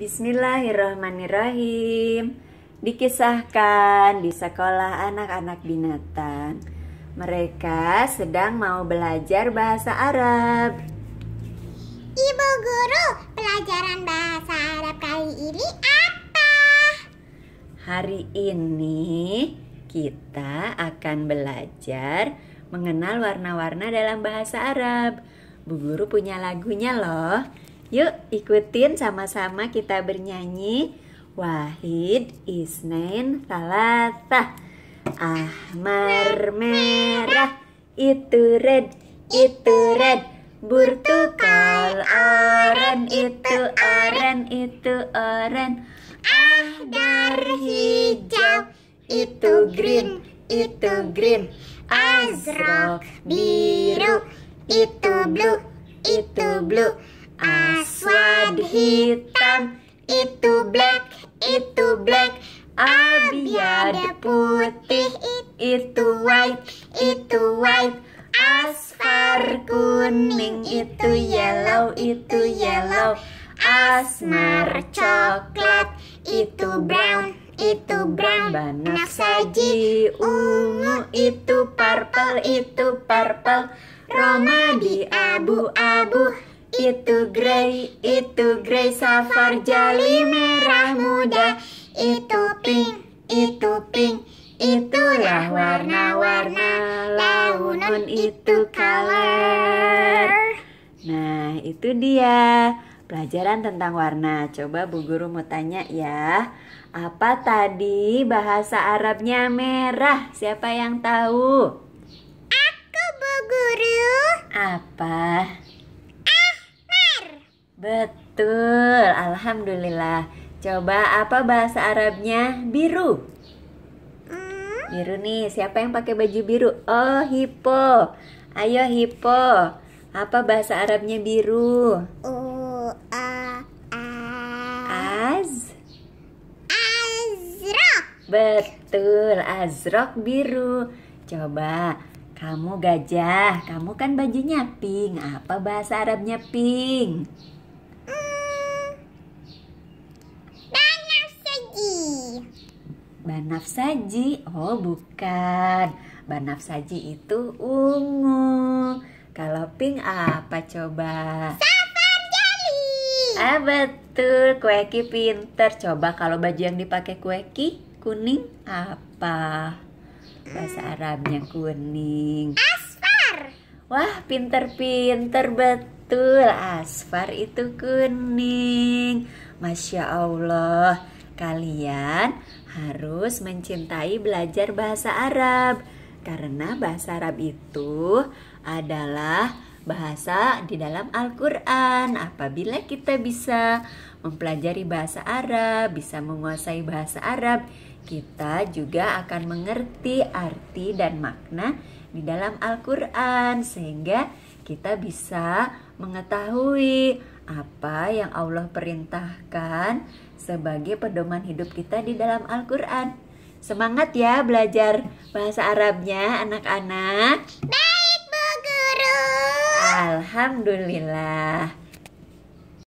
Bismillahirrahmanirrahim. Dikisahkan di sekolah anak-anak binatang. Mereka sedang mau belajar bahasa Arab. Ibu guru, pelajaran bahasa Arab kali ini apa? Hari ini kita akan belajar mengenal warna-warna dalam bahasa Arab. Bu guru punya lagunya loh. Yuk ikutin sama-sama kita bernyanyi Wahid, Isnain, Salasa Ahmar merah itu red, itu red Burtukal Oren itu Oren itu Ah dar hijau itu green itu green Azrak biru itu blue itu blue Aswad hitam itu black, itu black. Abiyad putih itu white, itu white. Asfar kuning itu yellow, itu yellow. Asmar coklat itu brown, itu brown. Banak saji ungu itu purple, itu purple. Roma di abu-abu itu grey, itu grey safar jali merah muda Itu pink, itu pink, itulah warna-warna Launun itu color Nah itu dia pelajaran tentang warna Coba bu guru mau tanya ya Apa tadi bahasa Arabnya merah? Siapa yang tahu? Aku bu guru Apa? Betul, alhamdulillah. Coba apa bahasa Arabnya? Biru. Hmm? Biru nih, siapa yang pakai baju biru? Oh, hippo. Ayo hippo. Apa bahasa Arabnya biru? Uh, a Az Betul, azrok biru. Coba kamu gajah, kamu kan bajunya pink. Apa bahasa Arabnya pink? Banaf saji, oh bukan. Banaf saji itu ungu. Kalau pink apa coba? Safar Ah betul, kueki pinter. Coba kalau baju yang dipakai kueki kuning apa? Bahasa Arabnya kuning. Asfar. Wah, pinter-pinter betul. Asfar itu kuning. Masya Allah. Kalian harus mencintai belajar bahasa Arab karena bahasa Arab itu adalah bahasa di dalam Al-Qur'an. Apabila kita bisa mempelajari bahasa Arab, bisa menguasai bahasa Arab, kita juga akan mengerti arti dan makna di dalam Al-Quran, sehingga kita bisa mengetahui apa yang Allah perintahkan sebagai pedoman hidup kita di dalam Al-Quran. Semangat ya belajar bahasa Arabnya anak-anak. Baik Bu Guru. Alhamdulillah.